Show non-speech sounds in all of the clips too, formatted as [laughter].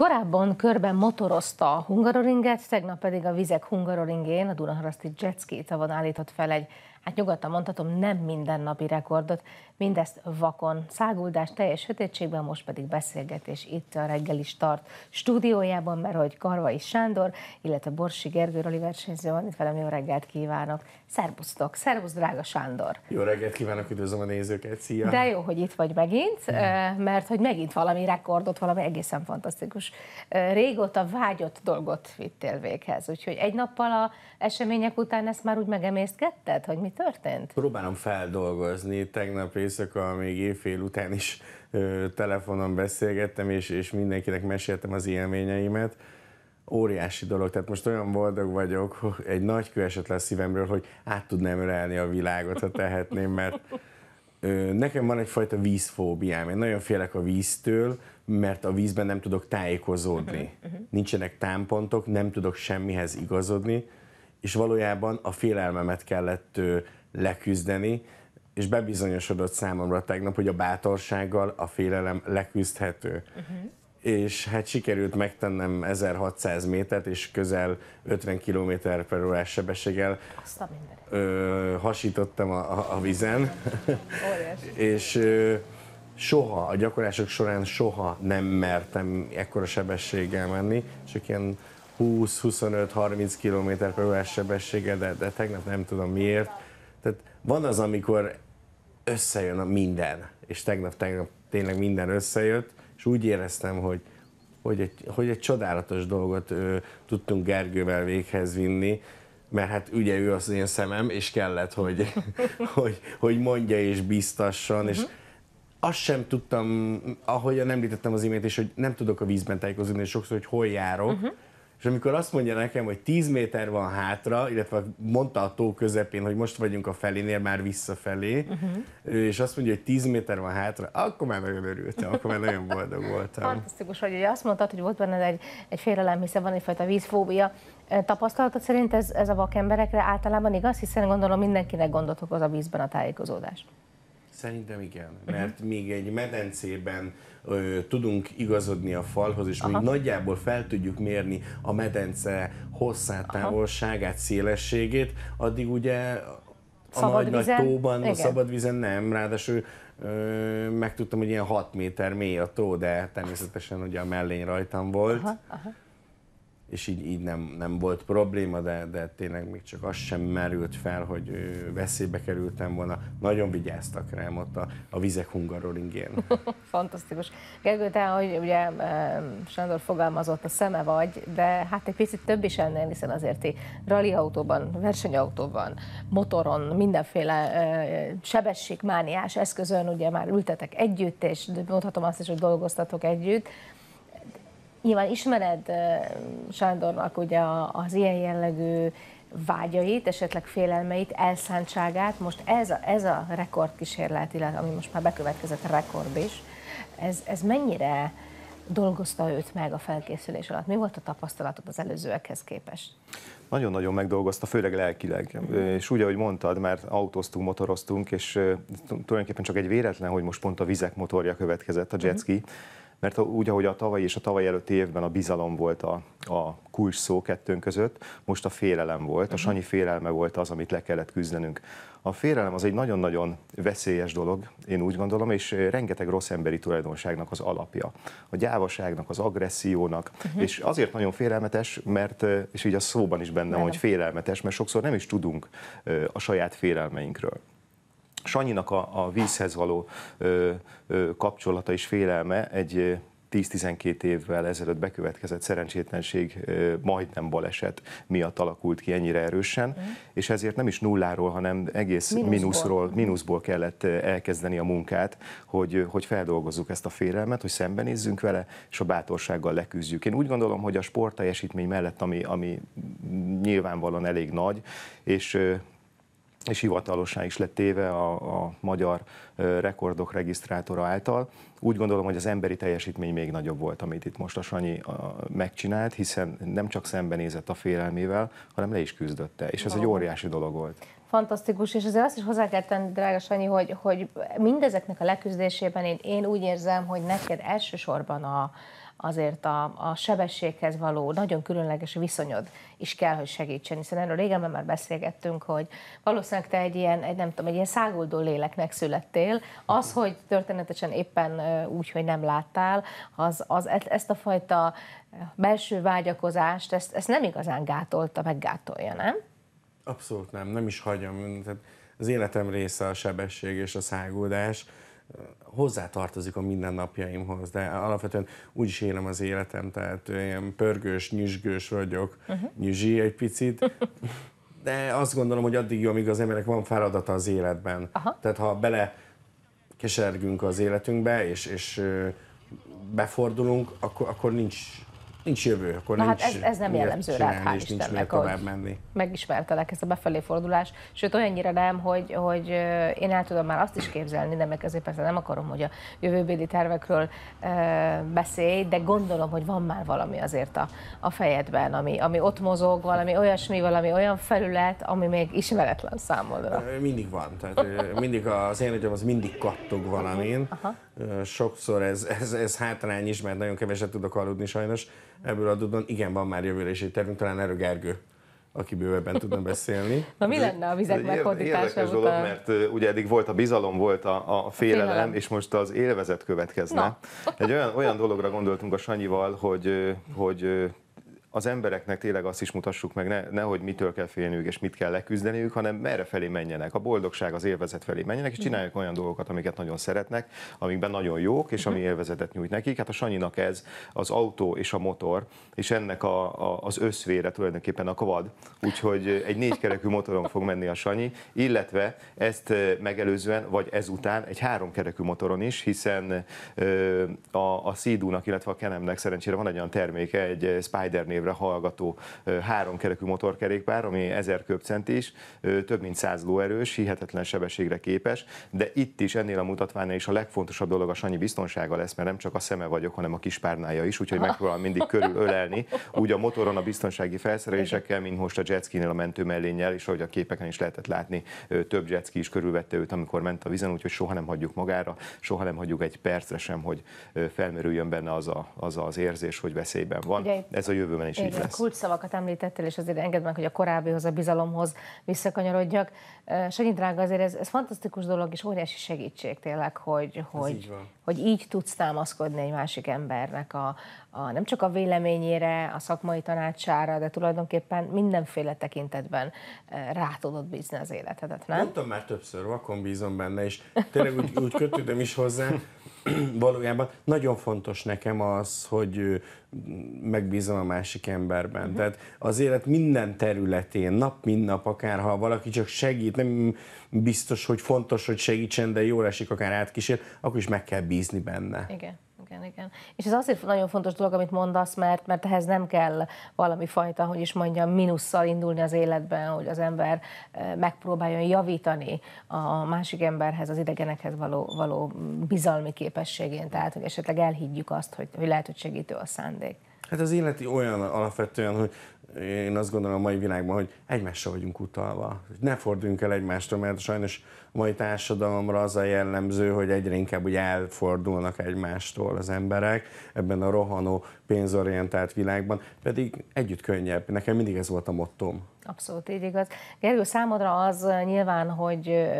Korábban körben motorozta a Hungaroringet, tegnap pedig a vizek Hungaroringén a Dunaharaszti jetski tavon állított fel egy hát nyugodtan mondhatom, nem mindennapi rekordot. Mindezt vakon, száguldás, teljes sötétségben, most pedig beszélgetés itt a reggeli start stúdiójában, mert hogy Karvai Sándor, illetve Borsi Gergő Roli versenyző van itt velem, jó reggelt kívánok. Szerbusztok, szervusz drága Sándor. Jó reggelt kívánok, üdvözlöm a nézőket, szia. De jó, hogy itt vagy megint, mm. mert hogy megint valami rekordot, valami egészen fantasztikus, régóta vágyott dolgot vittél véghez. Úgyhogy egy nappal a események után ezt már úgy megemészkedted, hogy mi mi történt? Próbálom feldolgozni. Tegnap éjszaka, még éjfél után is ö, telefonon beszélgettem, és, és mindenkinek meséltem az élményeimet óriási dolog. Tehát most olyan boldog vagyok, hogy egy nagy kő esett le a szívemről, hogy át tudnám ölelni a világot, ha tehetném, mert ö, nekem van egyfajta vízfóbiám. Én nagyon félek a víztől, mert a vízben nem tudok tájékozódni. Mhm, mhm. Nincsenek támpontok, nem tudok semmihez igazodni és valójában a félelmemet kellett leküzdeni, és bebizonyosodott számomra tegnap, hogy a bátorsággal a félelem leküzdhető. Uh-huh. És hát sikerült megtennem 1600 métert, és közel 50 km per órás sebességgel ö, hasítottam a, a vizen. [laughs] és ö, soha, a gyakorlások során soha nem mertem ekkora sebességgel menni, csak ilyen 20-25-30 km per órás sebessége, de, de tegnap nem tudom miért. Tehát van az, amikor összejön a minden, és tegnap, tegnap tényleg minden összejött, és úgy éreztem, hogy, hogy, egy, hogy egy csodálatos dolgot ő, tudtunk Gergővel véghez vinni, mert hát ugye ő az én szemem, és kellett, hogy, [laughs] hogy, hogy mondja és biztasson, és mhm. azt sem tudtam, ahogyan említettem az imént is, hogy nem tudok a vízben tájékozódni, és sokszor, hogy hol járok, uh-huh és amikor azt mondja nekem, hogy 10 méter van hátra, illetve mondta a tó közepén, hogy most vagyunk a felénél, már visszafelé, uh-huh. és azt mondja, hogy 10 méter van hátra, akkor már nagyon örültem, akkor már nagyon boldog voltam. Fantasztikus, hogy azt mondtad, hogy volt benne egy, egy félelem, hiszen van egyfajta vízfóbia. Tapasztalatod szerint ez, ez a vakemberekre általában igaz, hiszen gondolom mindenkinek gondot okoz a vízben a tájékozódás. Szerintem igen, mhm. mert uh-huh. még egy medencében ö, tudunk igazodni a falhoz, és Aha. még nagyjából fel tudjuk mérni a medence hosszát, Aha. távolságát, szélességét, addig ugye a nagy-nagy tóban, igen. a vizen nem, ráadásul megtudtam, hogy ilyen 6 méter mély a tó, de természetesen ugye a mellény rajtam volt. Aha, aha és így, így nem, nem volt probléma, de, de tényleg még csak az sem merült fel, hogy veszélybe kerültem volna. Nagyon vigyáztak rám ott a, a vizek hungaroringén. [laughs] Fantasztikus. Gergő, te, hogy ugye Sándor fogalmazott, a szeme vagy, de hát egy picit több is ennél, hiszen azért ti autóban, versenyautóban, motoron, mindenféle sebességmániás eszközön ugye már ültetek együtt, és mondhatom azt is, hogy dolgoztatok együtt. Nyilván ismered Sándornak ugye az ilyen jellegű vágyait, esetleg félelmeit, elszántságát. Most ez a, ez a rekordkísérlet, illetve ami most már bekövetkezett rekord is, ez, ez mennyire dolgozta őt meg a felkészülés alatt? Mi volt a tapasztalatod az előzőekhez képest? Nagyon-nagyon megdolgozta, főleg lelkileg. Mhm. És úgy, ahogy mondtad, mert autóztunk, motoroztunk, és tulajdonképpen csak egy véletlen, hogy most pont a vizek motorja következett, a mhm. jetski. Uh-huh mert úgy, ahogy a tavalyi és a tavaly előtti évben a bizalom volt a, a kulcs szó kettőnk között, most a félelem volt, a mhm. Sanyi félelme volt az, amit le kellett küzdenünk. A félelem az egy nagyon-nagyon veszélyes dolog, én úgy gondolom, és eh, rengeteg rossz emberi tulajdonságnak az alapja. A gyávaságnak, az agressziónak, uh-huh. és azért nagyon félelmetes, mert, eh, és így a szóban is benne hogy félelmetes, mert sokszor nem is tudunk eh, a saját félelmeinkről. Sanyinak a, a vízhez való ö, ö, kapcsolata és félelme egy 10-12 évvel ezelőtt bekövetkezett szerencsétlenség majdnem baleset miatt alakult ki ennyire erősen, mm. és ezért nem is nulláról, hanem egész mínuszból, mínuszról, mm. mínuszból kellett elkezdeni a munkát, hogy, hogy feldolgozzuk ezt a félelmet, hogy szembenézzünk vele, és a bátorsággal leküzdjük. Én úgy gondolom, hogy a sportteljesítmény mellett, ami, ami nyilvánvalóan elég nagy, és és hivatalosan is lett téve a, a magyar rekordok regisztrátora által. Úgy gondolom, hogy az emberi teljesítmény még nagyobb volt, amit itt most a Sanyi megcsinált, hiszen nem csak szembenézett a félelmével, hanem le is küzdötte, és ez egy óriási dolog volt. Fantasztikus, és azért azt is hozzá kell tenni, drága Sanyi, hogy, hogy mindezeknek a leküzdésében én, én úgy érzem, hogy neked elsősorban a, azért a, a sebességhez való nagyon különleges viszonyod is kell, hogy segítsen, hiszen erről régen már beszélgettünk, hogy valószínűleg te egy ilyen, egy, nem tudom, egy ilyen száguldó léleknek születtél, az, hogy történetesen éppen úgy, hogy nem láttál, az, az e-, ezt a fajta belső vágyakozást, ezt, ezt nem igazán gátolta, meg gátolja nem? Abszolút nem, nem is hagyom. Tehát az életem része a sebesség és a száguldás hozzátartozik a mindennapjaimhoz, de alapvetően úgy is élem az életem, tehát ilyen pörgős, nyüzsgős vagyok, uh-huh. nyüzsi egy picit, [laughs] de azt gondolom, hogy addig jó, amíg az emberek van feladata az életben. Aha. Tehát ha bele kesergünk az életünkbe, és, és befordulunk, akkor, akkor nincs Nincs jövő, akkor Na hát nincs hát ez, ez nem jellemző rá, hál' Istennek, nincs tovább menni. megismertelek ezt a befelé fordulás, sőt olyannyira nem, hogy, hogy én el tudom már azt is képzelni, de meg ezért persze nem akarom, hogy a jövőbéli tervekről e, beszélj, de gondolom, hogy van már valami azért a, a fejedben, ami, ami ott mozog, valami olyasmi, valami olyan felület, ami még ismeretlen számodra. Mindig van, tehát mindig az én az mindig kattog valamin, Aha sokszor ez, ez, ez hátrány is, mert nagyon keveset tudok aludni sajnos. Ebből adódóan igen, van már jövőre is egy tervünk, talán erről Gergő aki bővebben tudna [laughs] beszélni. Na mi lenne a vizek meghódítása Érdekes dolog, mert ugye eddig volt a bizalom, volt a, a félelem, a félelem, és most az élvezet következne. Na. Egy olyan, olyan dologra gondoltunk a Sanyival, hogy, hogy az embereknek tényleg azt is mutassuk meg, ne, nehogy mitől kell félniük és mit kell leküzdeniük, hanem merre felé menjenek. A boldogság, az élvezet felé menjenek, és csinálják olyan dolgokat, amiket nagyon szeretnek, amikben nagyon jók, és ami mhm. élvezetet nyújt nekik. Hát a Sanyinak ez az autó és a motor, és ennek a, a, az összvére tulajdonképpen a kvad. Úgyhogy egy négykerekű motoron fog menni a Sanyi, illetve ezt megelőzően, vagy ezután egy háromkerekű motoron is, hiszen a, a Szídúnak, illetve a Kenemnek szerencsére van egy olyan terméke, egy Spider névre hallgató háromkerekű motorkerékpár, ami 1000 köbcent is, több mint 100 lóerős, hihetetlen sebességre képes, de itt is ennél a mutatványnál is a legfontosabb dolog a Sanyi biztonsága lesz, mert nem csak a szeme vagyok, hanem a kispárnája is, úgyhogy megpróbálom mindig körülölelni, úgy a motoron a biztonsági felszerelésekkel, mint most a jetskinél a mentő mellénnyel, és ahogy a képeken is lehetett látni, több jetski is körülvette őt, amikor ment a vizen, úgyhogy soha nem hagyjuk magára, soha nem hagyjuk egy percre sem, hogy felmerüljön benne az a, az, az érzés, hogy veszélyben van. Ez a jövőben is Igen, így lesz. szavakat említettél, és azért engedd meg, hogy a korábbihoz, a bizalomhoz visszakanyarodjak. Segint drága, azért ez, ez fantasztikus dolog, és óriási segítség tényleg, hogy, hogy, így hogy így tudsz támaszkodni egy másik embernek a, a, nem csak a véleményére, a szakmai tanácsára, de tulajdonképpen mindenféle tekintetben rá tudod bízni az életedet, nem? Mondtam már többször, vakon bízom benne, és tényleg úgy, úgy kötődöm is hozzá, [clears throat] valójában nagyon fontos nekem az, hogy megbízom a másik emberben. Uh-huh. Tehát az élet minden területén, nap, mint nap, akár ha valaki csak segít, nem biztos, hogy fontos, hogy segítsen, de jól esik, akár átkísér, akkor is meg kell bízni benne. Igen igen, igen. És ez azért nagyon fontos dolog, amit mondasz, mert, mert ehhez nem kell valami fajta, hogy is mondjam, minusszal indulni az életben, hogy az ember eh, megpróbáljon javítani a másik emberhez, az idegenekhez való, való bizalmi képességén, tehát hogy esetleg elhiggyük azt, hogy, hogy lehet, hogy segítő a szándék. Hát az életi olyan alapvetően, hogy én azt gondolom a mai világban, hogy egymásra vagyunk utalva. Ne forduljunk el egymástól, mert sajnos a mai társadalomra az a jellemző, hogy egyre inkább úgy elfordulnak egymástól az emberek ebben a rohanó, pénzorientált világban, pedig együtt könnyebb. Nekem mindig ez volt a mottom. Abszolút így igaz. Gergő, számodra az nyilván, hogy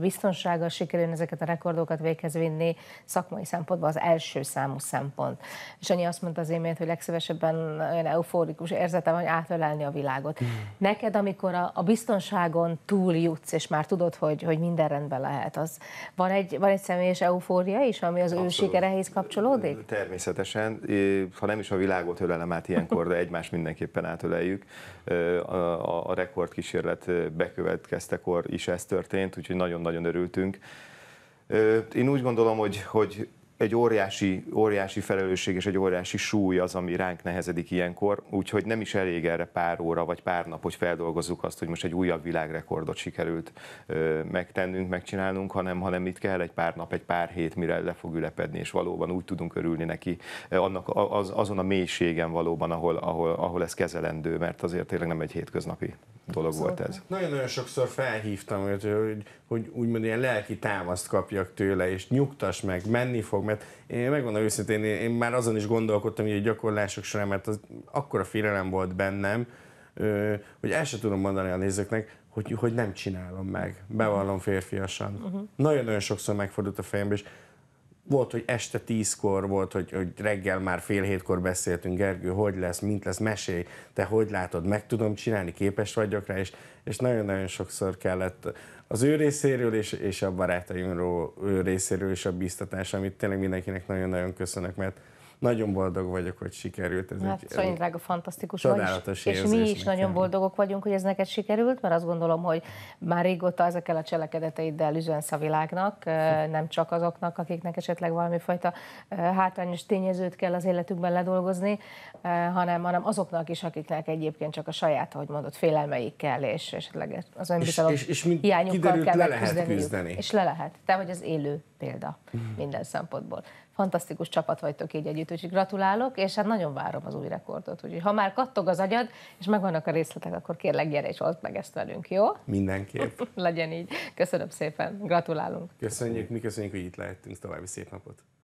biztonsággal sikerül ezeket a rekordokat véghez vinni szakmai szempontból az első számú szempont. És annyi azt mondta az imént, hogy legszívesebben olyan eufórikus érzete van, hogy átölelni a világot. Mm. Neked, amikor a, a biztonságon túl jutsz, és már tudod, hogy, hogy minden rendben lehet, az van egy, van egy személyes eufória is, ami az Abszolút. ő sikerehez kapcsolódik? Természetesen, ha nem is a világot ölelem át ilyenkor, de egymást mindenképpen átöleljük. A, a, a rekordkísérlet bekövetkeztekor is ez történt, úgyhogy nagyon-nagyon örültünk. Én úgy gondolom, hogy, hogy egy óriási, óriási felelősség és egy óriási súly az, ami ránk nehezedik ilyenkor, úgyhogy nem is elég erre pár óra vagy pár nap, hogy feldolgozzuk azt, hogy most egy újabb világrekordot sikerült ö, megtennünk, megcsinálnunk, hanem, hanem itt kell egy pár nap, egy pár hét, mire le fog ülepedni, és valóban úgy tudunk örülni neki, annak az, azon a mélységen valóban, ahol, ahol, ahol ez kezelendő, mert azért tényleg nem egy hétköznapi dolog szóval volt ez. Nagyon-nagyon sokszor felhívtam hogy, hogy, hogy úgymond ilyen lelki támaszt kapjak tőle, és nyugtas meg, menni fog, mert én megmondom őszintén, én már azon is gondolkodtam, hogy a gyakorlások során, mert az akkora félelem volt bennem, hogy el sem tudom mondani a nézőknek, hogy, hogy nem csinálom meg, bevallom férfiasan. Mhm. Nagyon-nagyon uh-huh. Nagyon -nagyon sokszor megfordult a fejembe, és volt, hogy este tízkor volt, hogy, hogy reggel már fél hétkor beszéltünk, Gergő, hogy lesz, mint lesz, mesélj, te hogy látod, meg tudom csinálni, képes vagyok rá, és, és nagyon-nagyon sokszor kellett az ő részéről és, és a barátaimról ő részéről is a biztatás, amit tényleg mindenkinek nagyon-nagyon köszönök, mert nagyon boldog vagyok, hogy sikerült. Ez hát egy, Szonyi Drága fantasztikus vagy, és mi is nekem. nagyon boldogok vagyunk, hogy ez neked sikerült, mert azt gondolom, hogy már régóta ezekkel a cselekedeteiddel üzensz a világnak, hm. nem csak azoknak, akiknek esetleg valami fajta hátrányos tényezőt kell az életükben ledolgozni, hanem, hanem azoknak is, akiknek egyébként csak a saját, ahogy mondod, félelmeikkel, és esetleg az önbizalom és, és, és hiányukkal kiderült, kell le lehet küzdeni. És le lehet. Te vagy az élő példa hm. minden szempontból fantasztikus csapat vagytok így együtt, úgyhogy gratulálok, és hát nagyon várom az új rekordot. Úgyhogy ha már kattog az agyad, és megvannak a részletek, akkor kérlek gyere és oszd meg ezt velünk, jó? Mindenképp. [laughs] Legyen így. Köszönöm szépen, gratulálunk. Köszönjük, mi köszönjük, hogy itt lehettünk, további szép napot.